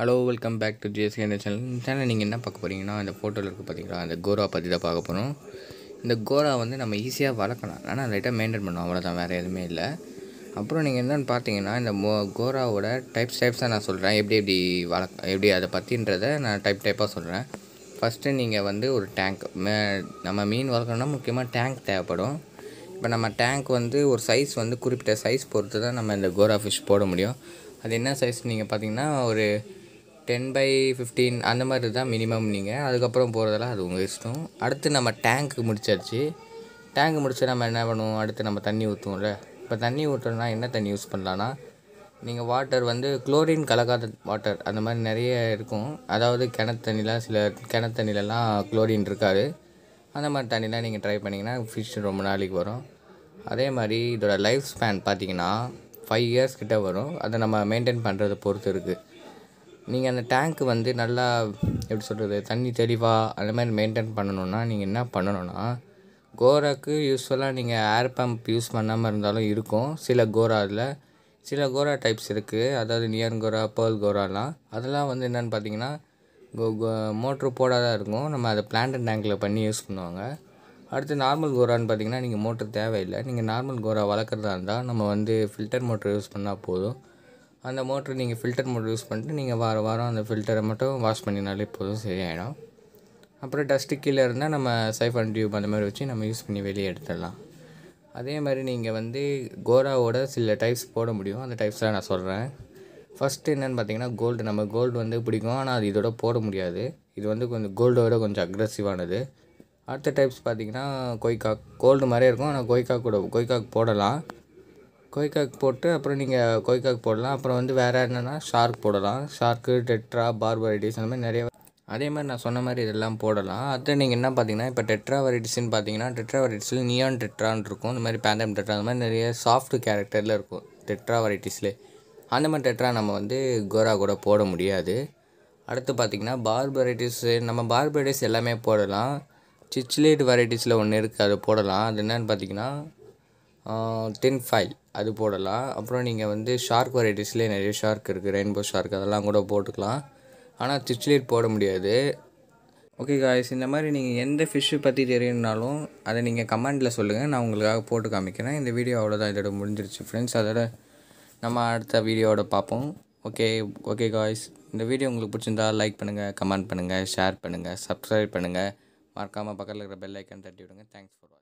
hello welcome back to GSK இந்த channel இந்த channel நீங்கள் என்ன பார்க்க போகிறீங்கன்னா இந்த ஃபோட்டோவில் இருக்க பார்த்தீங்களா அந்த கோரா பற்றி தான் பார்க்க போகிறோம் இந்த கோரா வந்து நம்ம ஈஸியாக வளர்க்கலாம் ஆனால் லைட்டாக மெயின்டைன் பண்ணோம் அவ்வளோதான் வேறு எதுவுமே இல்லை அப்புறம் நீங்கள் என்னென்னு பார்த்தீங்கன்னா இந்த மோ கோராவோட டைப்ஸ் டைப்ஸாக நான் சொல்கிறேன் எப்படி எப்படி வளர்க்க எப்படி அதை பற்றின்றத நான் டைப் டைப்பாக சொல்கிறேன் ஃபஸ்ட்டு நீங்கள் வந்து ஒரு டேங்க் மே நம்ம மீன் வளர்க்கணும்னா முக்கியமாக டேங்க் தேவைப்படும் இப்போ நம்ம டேங்க் வந்து ஒரு சைஸ் வந்து குறிப்பிட்ட சைஸ் பொறுத்து தான் நம்ம இந்த கோரா ஃபிஷ் போட முடியும் அது என்ன சைஸ் நீங்கள் பார்த்தீங்கன்னா ஒரு டென் பை ஃபிஃப்டீன் அந்த மாதிரி தான் மினிமம் நீங்கள் அதுக்கப்புறம் போகிறதெல்லாம் அது உங்கள் இஷ்டம் அடுத்து நம்ம டேங்க்கு முடிச்சாச்சு டேங்க் முடிச்சு நம்ம என்ன பண்ணுவோம் அடுத்து நம்ம தண்ணி ஊற்றுவோம்ல இப்போ தண்ணி ஊற்றுறோம்னா என்ன தண்ணி யூஸ் பண்ணலான்னா நீங்கள் வாட்டர் வந்து குளோரின் கலக்காத வாட்டர் அந்த மாதிரி நிறைய இருக்கும் அதாவது கிணத்து தண்ணிலாம் சில கிணத்து தண்ணிலலாம் குளோரின் இருக்காது அந்த மாதிரி தண்ணிலாம் நீங்கள் ட்ரை பண்ணிங்கன்னா ஃபிஷ் ரொம்ப நாளைக்கு வரும் அதே மாதிரி இதோடய லைஃப் ஸ்பேன் பார்த்தீங்கன்னா ஃபைவ் இயர்ஸ் கிட்டே வரும் அதை நம்ம மெயின்டைன் பண்ணுறதை பொறுத்து இருக்குது நீங்கள் அந்த டேங்க்கு வந்து நல்லா எப்படி சொல்கிறது தண்ணி தெளிவாக அந்த மாதிரி மெயின்டைன் பண்ணணுன்னா நீங்கள் என்ன பண்ணணுன்னா கோராக்கு யூஸ்ஃபுல்லாக நீங்கள் ஏர் பம்ப் யூஸ் பண்ணாமல் இருந்தாலும் இருக்கும் சில கோரா அதில் சில கோரா டைப்ஸ் இருக்குது அதாவது நியர் கோரா பேர்ல் கோராலாம் அதெல்லாம் வந்து என்னென்னு பார்த்தீங்கன்னா மோட்ரு போடாதான் இருக்கும் நம்ம அதை பிளான்ட் டேங்கில் பண்ணி யூஸ் பண்ணுவாங்க அடுத்து நார்மல் கோரான்னு பார்த்தீங்கன்னா நீங்கள் மோட்ரு தேவையில்லை நீங்கள் நார்மல் கோரா வளர்க்குறதா இருந்தால் நம்ம வந்து ஃபில்டர் மோட்ரு யூஸ் பண்ணால் போதும் அந்த மோட்ரு நீங்கள் ஃபில்டர் மோட்ரு யூஸ் பண்ணிட்டு நீங்கள் வாரம் வாரம் அந்த ஃபில்டரை மட்டும் வாஷ் பண்ணினாலே போதும் சரியாயிடும் அப்புறம் டஸ்ட்டு கீழே இருந்தால் நம்ம சைஃபன் டியூப் அந்த மாதிரி வச்சு நம்ம யூஸ் பண்ணி வெளியே எடுத்துடலாம் அதே மாதிரி நீங்கள் வந்து கோராவோட சில டைப்ஸ் போட முடியும் அந்த டைப்ஸ்லாம் நான் சொல்கிறேன் ஃபஸ்ட்டு என்னென்னு பார்த்தீங்கன்னா கோல்டு நம்ம கோல்டு வந்து பிடிக்கும் ஆனால் அது இதோட போட முடியாது இது வந்து கொஞ்சம் கோல்டோட கொஞ்சம் அக்ரெசிவானது அடுத்த டைப்ஸ் பார்த்தீங்கன்னா கொய்காக் கோல்டு மாதிரியே இருக்கும் ஆனால் கொய்காக் கூட கொய்காக் போடலாம் கொய்காக் போட்டு அப்புறம் நீங்கள் கொய்காக் போடலாம் அப்புறம் வந்து வேறு என்னென்னா ஷார்க் போடலாம் ஷார்க்கு டெட்ரா பார் வெரைட்டிஸ் அந்த மாதிரி நிறைய அதே மாதிரி நான் சொன்ன மாதிரி இதெல்லாம் போடலாம் அடுத்து நீங்கள் என்ன பார்த்தீங்கன்னா இப்போ டெட்ரா வெரைட்டிஸ்னு பார்த்தீங்கன்னா டெட்ரா வெரைட்டிஸில் நியான் டெட்ரான் இருக்கும் இந்த மாதிரி பேண்டம் டெட்ரா அந்த மாதிரி நிறைய சாஃப்ட் கேரக்டரில் இருக்கும் டெட்ரா வெரைட்டிஸ்லே அந்த மாதிரி டெட்ரா நம்ம வந்து கோரா கூட போட முடியாது அடுத்து பார்த்திங்கன்னா பார் வெரைட்டிஸ் நம்ம பார் வெரைட்டிஸ் எல்லாமே போடலாம் சிச்சிலேட் வெரைட்டிஸில் ஒன்று இருக்குது அதை போடலாம் அது என்னென்னு பார்த்தீங்கன்னா டென் ஃபைவ் அது போடலாம் அப்புறம் நீங்கள் வந்து ஷார்க் வெரைட்டிஸ்லேயே நிறைய ஷார்க் இருக்குது ரெயின்போ ஷார்க் அதெல்லாம் கூட போட்டுக்கலாம் ஆனால் சிச்லேட் போட முடியாது ஓகே காய்ஸ் இந்த மாதிரி நீங்கள் எந்த ஃபிஷ்ஷு பற்றி தெரியணுனாலும் அதை நீங்கள் கமெண்டில் சொல்லுங்கள் நான் உங்களுக்காக போட்டு காமிக்கிறேன் இந்த வீடியோ அவ்வளோதான் இதோட முடிஞ்சிருச்சு ஃப்ரெண்ட்ஸ் அதோட நம்ம அடுத்த வீடியோட பார்ப்போம் ஓகே ஓகே காய்ஸ் இந்த வீடியோ உங்களுக்கு பிடிச்சிருந்தா லைக் பண்ணுங்கள் கமெண்ட் பண்ணுங்கள் ஷேர் பண்ணுங்கள் சப்ஸ்கிரைப் பண்ணுங்கள் மறக்காமல் பக்கத்தில் இருக்கிற பெல் ஐக்கன் தட்டி விடுங்க தேங்க்ஸ் ஃபார் வாட்சிங்